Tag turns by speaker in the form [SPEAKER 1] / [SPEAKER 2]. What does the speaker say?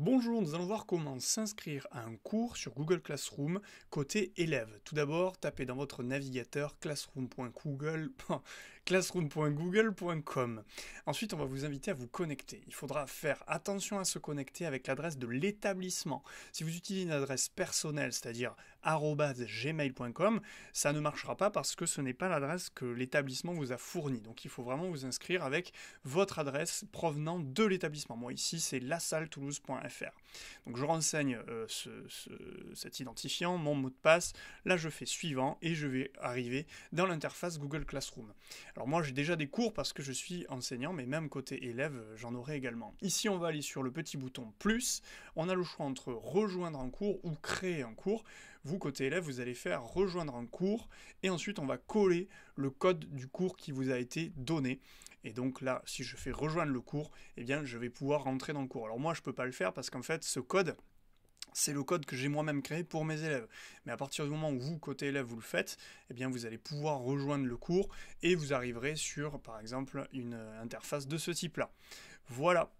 [SPEAKER 1] Bonjour, nous allons voir comment s'inscrire à un cours sur Google Classroom côté élève. Tout d'abord, tapez dans votre navigateur classroom.google classroom.google.com. Ensuite, on va vous inviter à vous connecter. Il faudra faire attention à se connecter avec l'adresse de l'établissement. Si vous utilisez une adresse personnelle, c'est-à-dire gmail.com, ça ne marchera pas parce que ce n'est pas l'adresse que l'établissement vous a fournie. Donc il faut vraiment vous inscrire avec votre adresse provenant de l'établissement. Moi ici, c'est la-salle-toulouse.fr. Donc je renseigne euh, cet identifiant, mon mot de passe. Là, je fais suivant et je vais arriver dans l'interface Google Classroom. Alors moi j'ai déjà des cours parce que je suis enseignant, mais même côté élève, j'en aurai également. Ici on va aller sur le petit bouton plus, on a le choix entre rejoindre un cours ou créer un cours. Vous côté élève, vous allez faire rejoindre un cours et ensuite on va coller le code du cours qui vous a été donné. Et donc là, si je fais rejoindre le cours, eh bien je vais pouvoir rentrer dans le cours. Alors moi je peux pas le faire parce qu'en fait ce code c'est le code que j'ai moi-même créé pour mes élèves. Mais à partir du moment où vous, côté élève, vous le faites, eh bien vous allez pouvoir rejoindre le cours et vous arriverez sur, par exemple, une interface de ce type-là. Voilà,